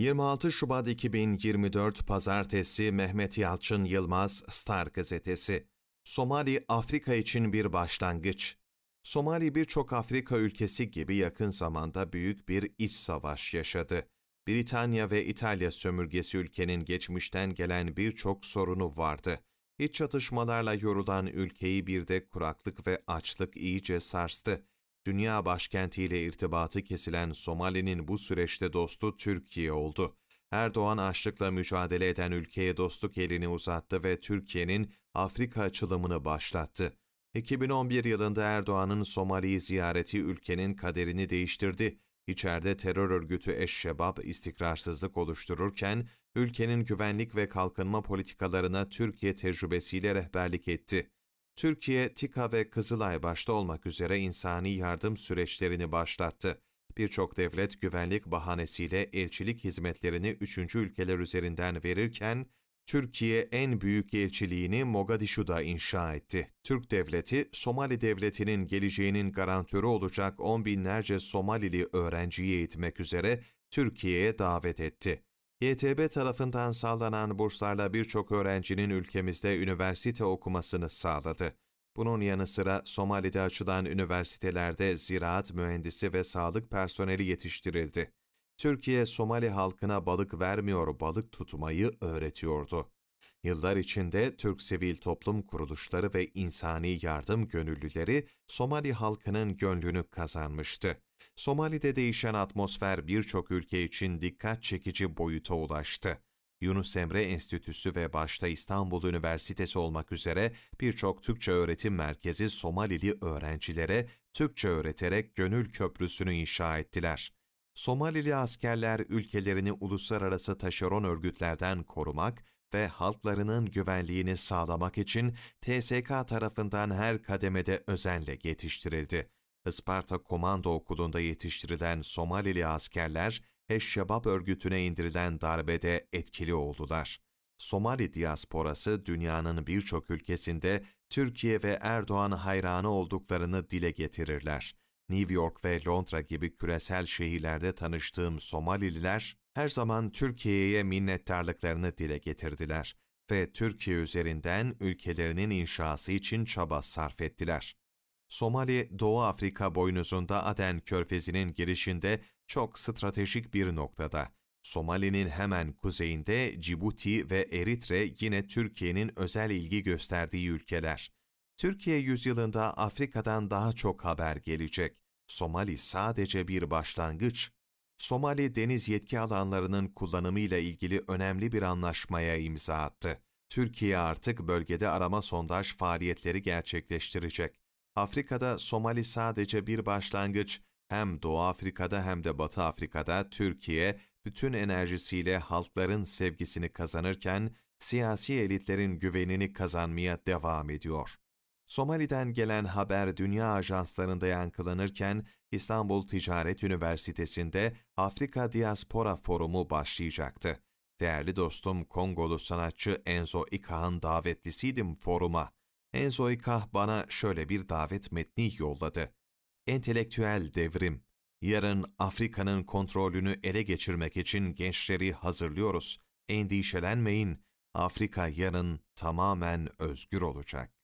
26 Şubat 2024 Pazartesi Mehmet Yalçın Yılmaz Star Gazetesi Somali Afrika için bir başlangıç. Somali birçok Afrika ülkesi gibi yakın zamanda büyük bir iç savaş yaşadı. Britanya ve İtalya sömürgesi ülkenin geçmişten gelen birçok sorunu vardı. İç çatışmalarla yorulan ülkeyi bir de kuraklık ve açlık iyice sarstı dünya başkentiyle irtibatı kesilen Somali'nin bu süreçte dostu Türkiye oldu. Erdoğan açlıkla mücadele eden ülkeye dostluk elini uzattı ve Türkiye'nin Afrika açılımını başlattı. 2011 yılında Erdoğan'ın Somali ziyareti ülkenin kaderini değiştirdi. İçeride terör örgütü Eşşebab istikrarsızlık oluştururken ülkenin güvenlik ve kalkınma politikalarına Türkiye tecrübesiyle rehberlik etti. Türkiye, TİKA ve Kızılay başta olmak üzere insani yardım süreçlerini başlattı. Birçok devlet güvenlik bahanesiyle elçilik hizmetlerini üçüncü ülkeler üzerinden verirken, Türkiye en büyük elçiliğini Mogadishu'da inşa etti. Türk devleti, Somali devletinin geleceğinin garantörü olacak on binlerce Somalili öğrenciyi eğitmek üzere Türkiye'ye davet etti. YTB tarafından sağlanan burslarla birçok öğrencinin ülkemizde üniversite okumasını sağladı. Bunun yanı sıra Somali'de açılan üniversitelerde ziraat mühendisi ve sağlık personeli yetiştirildi. Türkiye Somali halkına balık vermiyor, balık tutmayı öğretiyordu. Yıllar içinde Türk sivil toplum kuruluşları ve insani yardım gönüllüleri Somali halkının gönlünü kazanmıştı. Somali'de değişen atmosfer birçok ülke için dikkat çekici boyuta ulaştı. Yunus Emre Enstitüsü ve başta İstanbul Üniversitesi olmak üzere birçok Türkçe öğretim merkezi Somalili öğrencilere Türkçe öğreterek gönül köprüsünü inşa ettiler. Somalili askerler ülkelerini uluslararası taşeron örgütlerden korumak ve haltlarının güvenliğini sağlamak için TSK tarafından her kademede özenle yetiştirildi. Isparta Komando Okulu'nda yetiştirilen Somalili askerler, Eşşebap örgütüne indirilen darbede etkili oldular. Somali diasporası dünyanın birçok ülkesinde Türkiye ve Erdoğan hayranı olduklarını dile getirirler. New York ve Londra gibi küresel şehirlerde tanıştığım Somalililer, her zaman Türkiye'ye minnettarlıklarını dile getirdiler ve Türkiye üzerinden ülkelerinin inşası için çaba sarf ettiler. Somali, Doğu Afrika boynuzunda Aden Körfezi'nin girişinde çok stratejik bir noktada. Somali'nin hemen kuzeyinde Cibuti ve Eritre yine Türkiye'nin özel ilgi gösterdiği ülkeler. Türkiye yüzyılında Afrika'dan daha çok haber gelecek. Somali sadece bir başlangıç Somali deniz yetki alanlarının kullanımıyla ilgili önemli bir anlaşmaya imza attı. Türkiye artık bölgede arama sondaj faaliyetleri gerçekleştirecek. Afrika'da Somali sadece bir başlangıç, hem Doğu Afrika'da hem de Batı Afrika'da Türkiye bütün enerjisiyle halkların sevgisini kazanırken siyasi elitlerin güvenini kazanmaya devam ediyor. Somali'den gelen haber dünya ajanslarında yankılanırken İstanbul Ticaret Üniversitesi'nde Afrika Diaspora Forumu başlayacaktı. Değerli dostum Kongolu sanatçı Enzo İkah'ın davetlisiydim foruma. Enzo İkah bana şöyle bir davet metni yolladı. Entelektüel devrim. Yarın Afrika'nın kontrolünü ele geçirmek için gençleri hazırlıyoruz. Endişelenmeyin. Afrika yarın tamamen özgür olacak.